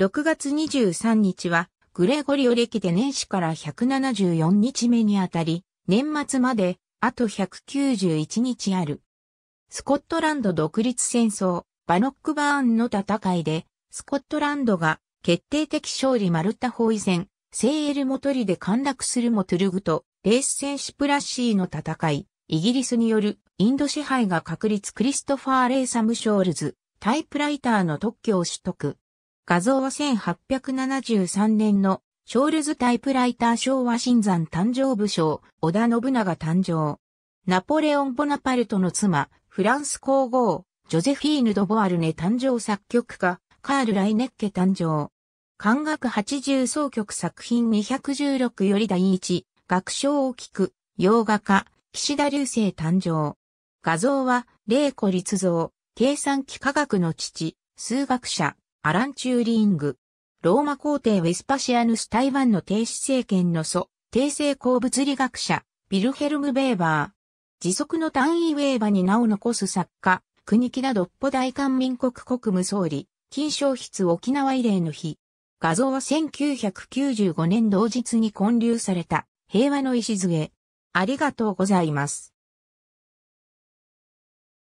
6月23日は、グレゴリオ歴で年始から174日目にあたり、年末まで、あと191日ある。スコットランド独立戦争、バノックバーンの戦いで、スコットランドが決定的勝利マルタ包囲戦、セーエルモトリで陥落するモトゥルグと、レース戦シプラシーの戦い、イギリスによるインド支配が確立クリストファー・レイサム・ショールズ、タイプライターの特許を取得。画像は1873年のショールズタイプライター昭和新山誕生部賞、織田信長誕生。ナポレオン・ボナパルトの妻、フランス皇后、ジョゼフィーヌ・ド・ボアルネ誕生作曲家、カール・ライネッケ誕生。漢学80総曲作品216より第一、学章を聞く、洋画家、岸田流星誕生。画像は、霊子立造、計算機科学の父、数学者、アラン・チューリング。ローマ皇帝ウェスパシアヌス台湾の帝史政権の祖、帝政公物理学者、ビルヘルム・ベーバー。時速の単位ウェーバーに名を残す作家、国木田ドッポ大韓民国国務総理、金賞筆沖縄慰霊の日。画像は1995年同日に建立された平和の礎。ありがとうございます。